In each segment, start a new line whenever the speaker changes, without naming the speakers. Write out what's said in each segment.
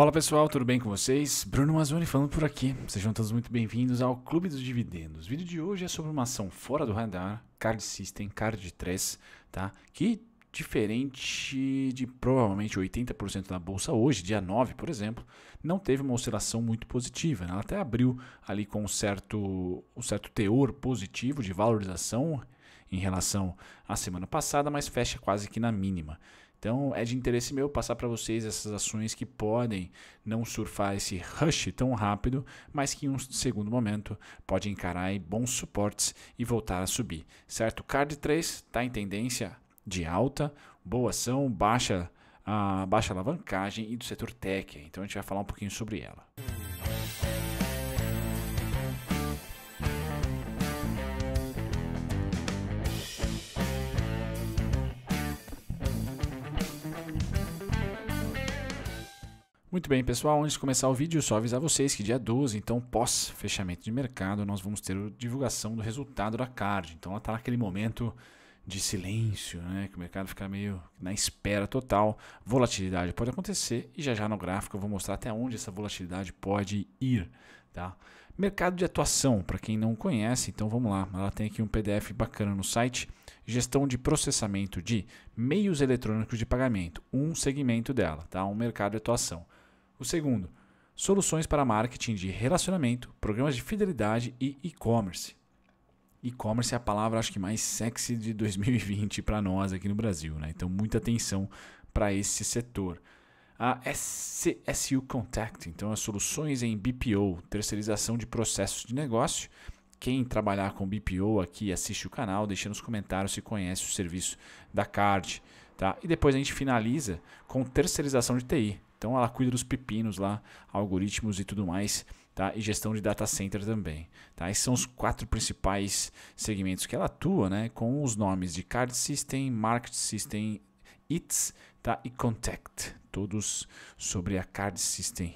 Fala pessoal, tudo bem com vocês? Bruno Mazzoni falando por aqui. Sejam todos muito bem-vindos ao Clube dos Dividendos. O vídeo de hoje é sobre uma ação fora do radar, Card System, Card 3, tá? Que diferente de provavelmente 80% da bolsa hoje, dia 9, por exemplo, não teve uma oscilação muito positiva. Né? Ela até abriu ali com um certo, um certo teor positivo de valorização em relação à semana passada, mas fecha quase que na mínima. Então é de interesse meu passar para vocês essas ações que podem não surfar esse rush tão rápido, mas que em um segundo momento pode encarar bons suportes e voltar a subir, certo? Card 3 está em tendência de alta, boa ação, baixa a ah, baixa alavancagem e do setor tech. Então a gente vai falar um pouquinho sobre ela. Muito bem, pessoal, antes de começar o vídeo, só avisar vocês que dia 12, então pós fechamento de mercado, nós vamos ter a divulgação do resultado da card. Então ela está naquele momento de silêncio, né, que o mercado fica meio na espera total. Volatilidade pode acontecer e já já no gráfico eu vou mostrar até onde essa volatilidade pode ir, tá? Mercado de atuação, para quem não conhece, então vamos lá. Ela tem aqui um PDF bacana no site, gestão de processamento de meios eletrônicos de pagamento, um segmento dela, tá? Um mercado de atuação. O segundo, soluções para marketing de relacionamento, programas de fidelidade e e-commerce. E-commerce é a palavra acho que mais sexy de 2020 para nós aqui no Brasil, né? Então muita atenção para esse setor. A SCSU Contact, então as soluções em BPO, terceirização de processos de negócio. Quem trabalhar com BPO aqui assiste o canal, deixa nos comentários se conhece o serviço da Card, tá? E depois a gente finaliza com terceirização de TI. Então ela cuida dos pepinos lá, algoritmos e tudo mais, tá? E gestão de data center também, tá? Esses são os quatro principais segmentos que ela atua, né? Com os nomes de Card System, Market System, ITS, tá? E Contact, todos sobre a Card System.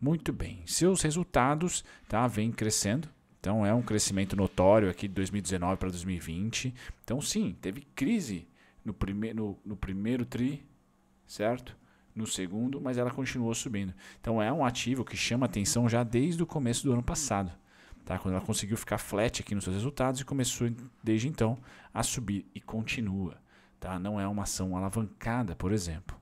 Muito bem. Seus resultados, tá? Vêm crescendo, então é um crescimento notório aqui de 2019 para 2020. Então sim, teve crise no primeiro no, no primeiro tri, certo? no segundo, mas ela continuou subindo. Então é um ativo que chama atenção já desde o começo do ano passado. Tá? Quando ela conseguiu ficar flat aqui nos seus resultados e começou desde então a subir e continua. Tá? Não é uma ação alavancada, por exemplo.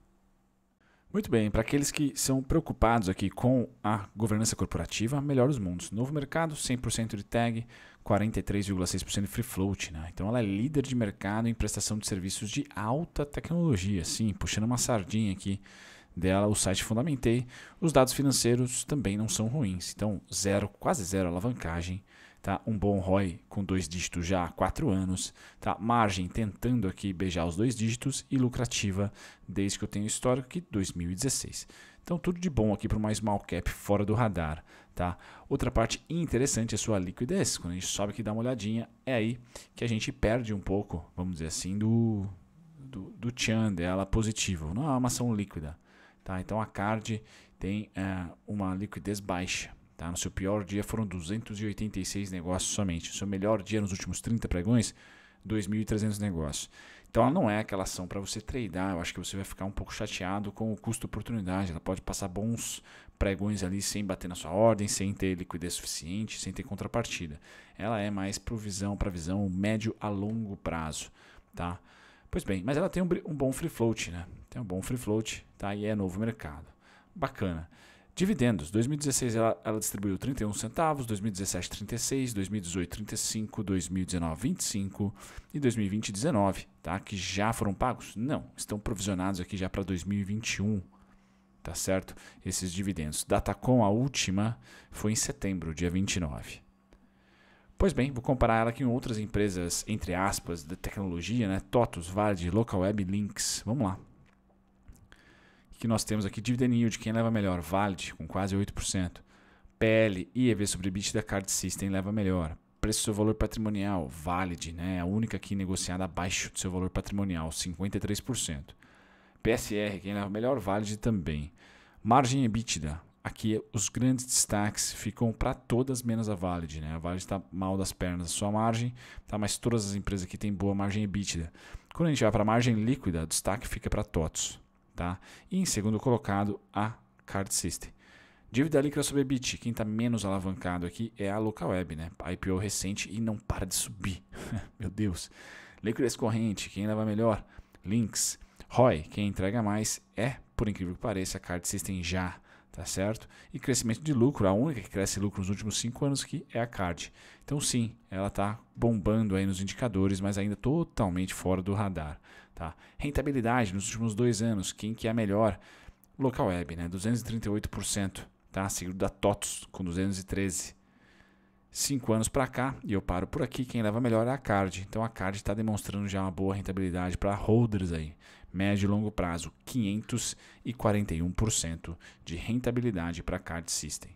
Muito bem, para aqueles que são preocupados aqui com a governança corporativa, melhor os mundos. Novo mercado, 100% de tag, 43,6% de free float. Né? Então ela é líder de mercado em prestação de serviços de alta tecnologia. Sim, puxando uma sardinha aqui dela, o site fundamentei. Os dados financeiros também não são ruins. Então, zero, quase zero alavancagem tá? Um bom ROI com dois dígitos já há quatro anos, tá? Margem tentando aqui beijar os dois dígitos e lucrativa desde que eu tenho histórico que 2016. Então tudo de bom aqui para uma small cap fora do radar, tá? Outra parte interessante é sua liquidez. Quando a gente sobe aqui e dá uma olhadinha, é aí que a gente perde um pouco, vamos dizer assim, do do, do Chan dela positivo. Não é uma ação líquida, tá? Então a Card tem eh, uma liquidez baixa. Tá? No seu pior dia foram 286 negócios somente. No seu melhor dia nos últimos 30 pregões, 2.300 negócios. Então ela não é aquela ação para você tradear. Eu acho que você vai ficar um pouco chateado com o custo-oportunidade. Ela pode passar bons pregões ali sem bater na sua ordem, sem ter liquidez suficiente, sem ter contrapartida. Ela é mais provisão para visão médio a longo prazo, tá? Pois bem, mas ela tem um, um bom free float, né? Tem um bom free float, tá? E é novo mercado. Bacana. Dividendos. 2016 ela, ela distribuiu 31 centavos, 2017 36, 2018 35, 2019 25 e 2020 19, tá? Que já foram pagos? Não, estão provisionados aqui já para 2021. Tá certo? Esses dividendos. Datacom, a última, foi em setembro, dia 29. Pois bem, vou comparar ela com outras empresas, entre aspas, de tecnologia, né? TOTUS, VAD, LocalWeb, Links. Vamos lá que nós temos aqui, dividend yield, quem leva melhor? Valid, com quase 8%. PL e EV sobre da Card System leva melhor. Preço do seu valor patrimonial, Valid, né? É a única aqui negociada abaixo do seu valor patrimonial, 53%. PSR, quem leva melhor? Valid também. Margem EBITDA, aqui os grandes destaques ficam para todas menos a Valid. Né? A Valid está mal das pernas a sua margem, tá? mas todas as empresas aqui têm boa margem EBITDA. Quando a gente vai para a margem líquida, o destaque fica para TOTS. Tá? E em segundo colocado, a Card System. Dívida líquida sobre EBIT, quem está menos alavancado aqui é a LocalWeb, né? IPO recente e não para de subir. Meu Deus. Liquidez corrente, quem leva melhor? Links. ROI, quem entrega mais é, por incrível que pareça, a Card System já tá certo? E crescimento de lucro, a única que cresce lucro nos últimos cinco anos que é a Card. Então sim, ela está bombando aí nos indicadores, mas ainda totalmente fora do radar, tá? Rentabilidade nos últimos dois anos, quem que é melhor? Local Web, né? 238%, tá? Seguido da TOTS com 213. Cinco anos para cá, e eu paro por aqui, quem leva melhor é a Card. Então a Card está demonstrando já uma boa rentabilidade para holders aí médio e longo prazo 541% de rentabilidade para card system.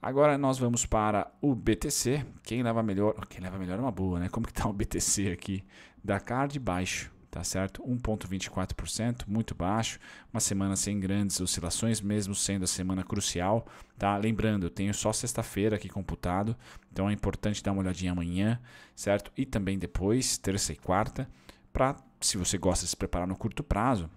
Agora nós vamos para o BTC. Quem leva melhor, quem leva melhor é uma boa, né? Como que está o BTC aqui da card baixo, tá certo? 1.24%, muito baixo. Uma semana sem grandes oscilações, mesmo sendo a semana crucial, tá? Lembrando, eu tenho só sexta-feira aqui computado, então é importante dar uma olhadinha amanhã, certo? E também depois, terça e quarta, para se você gosta de se preparar no curto prazo,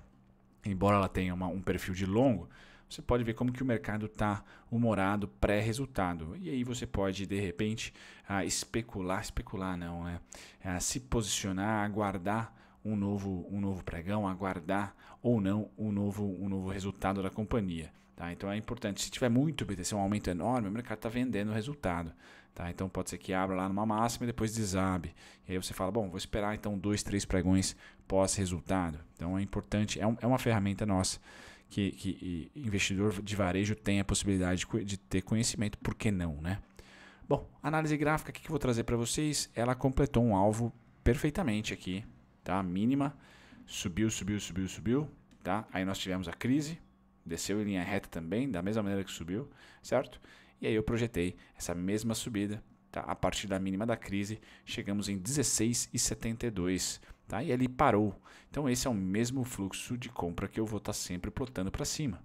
embora ela tenha uma, um perfil de longo, você pode ver como que o mercado está humorado pré-resultado. E aí você pode, de repente, ah, especular, especular não, né? Ah, se posicionar, aguardar um novo, um novo pregão, aguardar ou não um novo, um novo resultado da companhia. Tá? Então é importante. Se tiver muito BTC, um aumento enorme, o mercado está vendendo o resultado. Tá? Então pode ser que abra lá numa máxima e depois desabe. E aí você fala, bom, vou esperar então dois, três pregões pós-resultado. Então é importante, é, um, é uma ferramenta nossa que, que investidor de varejo tem a possibilidade de, de ter conhecimento, por que não, né? Bom, análise gráfica que eu vou trazer para vocês, ela completou um alvo perfeitamente aqui, tá? Mínima. Subiu, subiu, subiu, subiu, tá? Aí nós tivemos a crise, desceu em linha reta também, da mesma maneira que subiu, certo? E aí eu projetei essa mesma subida, tá? A partir da mínima da crise, chegamos em 16,72, tá? E ali parou. Então esse é o mesmo fluxo de compra que eu vou estar tá sempre plotando para cima,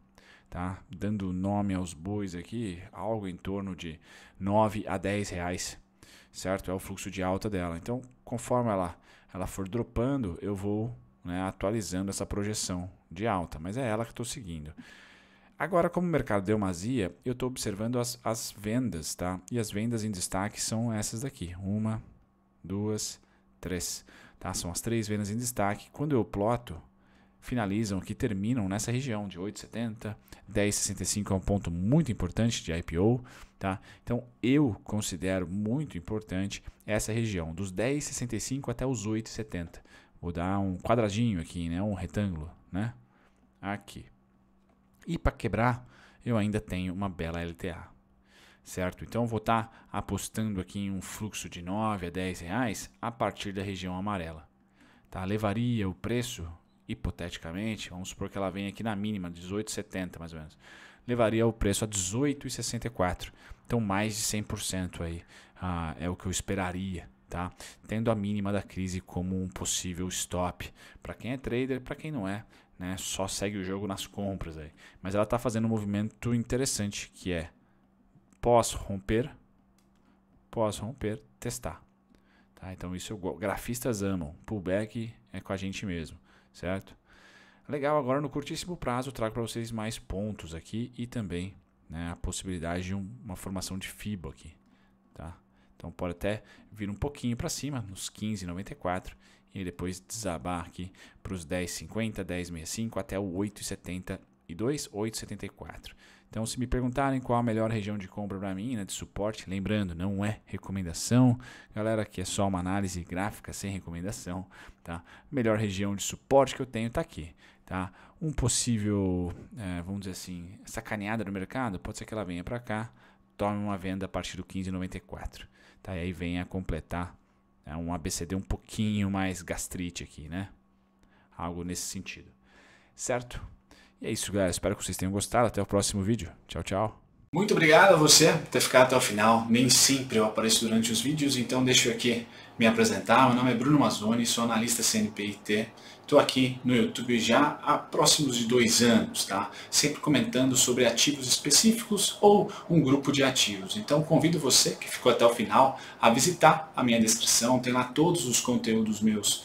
tá? Dando nome aos bois aqui, algo em torno de 9 a 10 reais, certo? É o fluxo de alta dela. Então, conforme ela ela for dropando, eu vou né, atualizando essa projeção de alta, mas é ela que estou seguindo. Agora, como o mercado deu masia, eu estou observando as, as vendas, tá? E as vendas em destaque são essas daqui: uma, duas, três. Tá? São as três vendas em destaque. Quando eu ploto, finalizam, que terminam nessa região de 8,70, 10,65 é um ponto muito importante de IPO, tá? Então eu considero muito importante essa região dos 10,65 até os 8,70. Vou dar um quadradinho aqui, né? Um retângulo, né? Aqui. E para quebrar, eu ainda tenho uma bela LTA, certo? Então vou estar tá apostando aqui em um fluxo de 9 a 10 reais a partir da região amarela. Tá, levaria o preço hipoteticamente, vamos supor que ela venha aqui na mínima, 18,70 mais ou menos, levaria o preço a 18,64. Então, mais de 100% aí ah, é o que eu esperaria. Tá? Tendo a mínima da crise como um possível stop para quem é trader, para quem não é, né? Só segue o jogo nas compras aí. Mas ela está fazendo um movimento interessante que é pós romper, pós romper, testar. Tá? Então isso eu grafistas amam. Pullback é com a gente mesmo certo? Legal, agora no curtíssimo prazo trago para vocês mais pontos aqui e também né, a possibilidade de um, uma formação de FIBO aqui, tá? Então pode até vir um pouquinho para cima, nos 15,94 e depois desabar aqui para os 10,50, 10,65 até o 8,72, 8,74. Então, se me perguntarem qual a melhor região de compra para mim, né, de suporte, lembrando, não é recomendação. Galera, aqui é só uma análise gráfica sem recomendação, tá? Melhor região de suporte que eu tenho está aqui, tá? Um possível, é, vamos dizer assim, sacaneada do mercado, pode ser que ela venha para cá, tome uma venda a partir do 15,94, tá? E aí venha completar né, um ABCD um pouquinho mais gastrite aqui, né? Algo nesse sentido, certo? E é isso, galera. Espero que vocês tenham gostado. Até o próximo vídeo. Tchau, tchau. Muito obrigado a você por ter ficado até o final. Nem sempre eu apareço durante os vídeos, então deixa eu aqui me apresentar. Meu nome é Bruno Mazzoni, sou analista CNPIT. Estou aqui no YouTube já há próximos de dois anos, tá? Sempre comentando sobre ativos específicos ou um grupo de ativos. Então convido você que ficou até o final a visitar a minha descrição. Tem lá todos os conteúdos meus